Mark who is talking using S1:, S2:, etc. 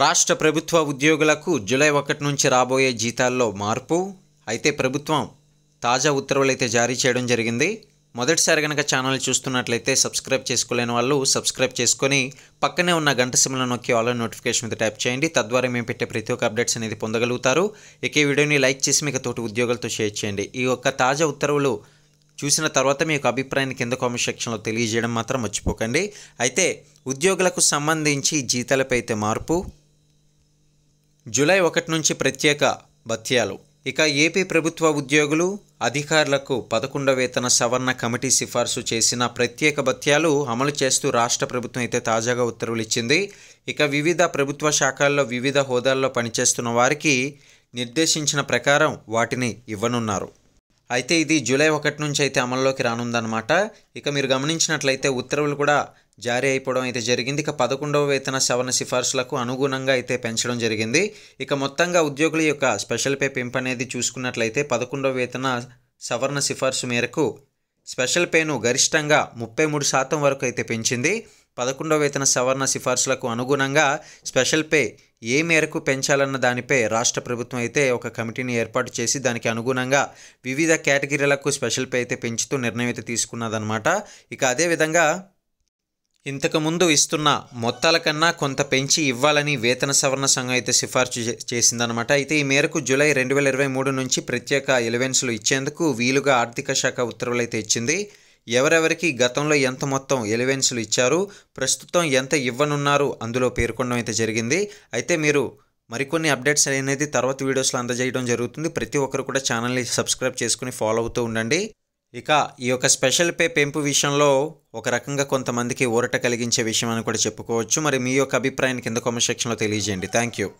S1: రాష్ట్ర ప్రభుత్వ ఉద్యోగులకు జూలై ఒకటి నుంచి రాబోయే జీతాల్లో మార్పు అయితే ప్రభుత్వం తాజా ఉత్తర్వులైతే జారీ చేయడం జరిగింది మొదటిసారి కనుక ఛానల్ చూస్తున్నట్లయితే సబ్స్క్రైబ్ చేసుకోలేని వాళ్ళు సబ్స్క్రైబ్ చేసుకొని పక్కనే ఉన్న గంట సిమ్లను నొక్కి ఆల్ నోటిఫికేషన్ మీద ట్యాప్ చేయండి తద్వారా మేము పెట్టే ప్రతి ఒక్క అప్డేట్స్ అనేది పొందగలుగుతారు ఇక ఈ వీడియోని లైక్ చేసి మీకు తోటి ఉద్యోగులతో షేర్ చేయండి ఈ యొక్క తాజా ఉత్తర్వులు చూసిన తర్వాత మీ యొక్క అభిప్రాయాన్ని కింద కామెంట్ సెక్షన్లో తెలియజేయడం మాత్రం మర్చిపోకండి అయితే ఉద్యోగులకు సంబంధించి జీతాలపై అయితే మార్పు జూలై ఒకటి నుంచి ప్రత్యేక భత్యాలు ఇక ఏపీ ప్రభుత్వ ఉద్యోగులు అధికారులకు పదకొండవ వేతన సవరణ కమిటీ సిఫార్సు చేసిన ప్రత్యేక భత్యాలు అమలు చేస్తూ రాష్ట్ర ప్రభుత్వం అయితే తాజాగా ఉత్తర్వులు ఇచ్చింది ఇక వివిధ ప్రభుత్వ శాఖల్లో వివిధ హోదాల్లో పనిచేస్తున్న వారికి నిర్దేశించిన ప్రకారం వాటిని ఇవ్వనున్నారు అయితే ఇది జూలై ఒకటి నుంచి అయితే అమల్లోకి రానుందనమాట ఇక మీరు గమనించినట్లయితే ఉత్తర్వులు కూడా జారీ అయిపోవడం అయితే జరిగింది ఇక పదకొండవ వేతన సవరణ సిఫార్సులకు అనుగుణంగా అయితే పెంచడం జరిగింది ఇక మొత్తంగా ఉద్యోగుల యొక్క స్పెషల్ పే పెంపు అనేది చూసుకున్నట్లయితే పదకొండవ వేతన సవరణ సిఫార్సు మేరకు స్పెషల్ పేను గరిష్టంగా ముప్పై మూడు శాతం వరకు అయితే పెంచింది పదకొండవ వేతన సవరణ సిఫార్సులకు అనుగుణంగా స్పెషల్ పే ఏ మేరకు పెంచాలన్న దానిపై రాష్ట్ర ప్రభుత్వం అయితే ఒక కమిటీని ఏర్పాటు చేసి దానికి అనుగుణంగా వివిధ కేటగిరీలకు స్పెషల్ పే అయితే పెంచుతూ నిర్ణయం అయితే తీసుకున్నదనమాట ఇక అదేవిధంగా ఇంతకుముందు ఇస్తున్న మొత్తాల కన్నా కొంత పెంచి ఇవ్వాలని వేతన సవరణ సంఘం అయితే సిఫార్సు చేసిందనమాట అయితే ఈ మేరకు జూలై రెండు వేల ఇరవై మూడు నుంచి ప్రత్యేక ఎలివెన్స్లు ఇచ్చేందుకు వీలుగా ఆర్థిక శాఖ ఉత్తర్వులు అయితే ఇచ్చింది ఎవరెవరికి గతంలో ఎంత మొత్తం ఎలివెన్స్లు ఇచ్చారు ప్రస్తుతం ఎంత ఇవ్వనున్నారు అందులో పేర్కొనడం అయితే జరిగింది అయితే మీరు మరికొన్ని అప్డేట్స్ అనేది తర్వాత వీడియోస్లో అందజేయడం జరుగుతుంది ప్రతి ఒక్కరు కూడా ఛానల్ని సబ్స్క్రైబ్ చేసుకుని ఫాలో అవుతూ ఉండండి ఇక ఈ యొక్క స్పెషల్ పే పెంపు విషయంలో ఒక రకంగా కొంతమందికి ఊరట కలిగించే విషయం అని కూడా చెప్పుకోవచ్చు మరి మీ యొక్క అభిప్రాయాన్ని కింద కామెంట్ సెక్షన్లో తెలియజేయండి థ్యాంక్ యూ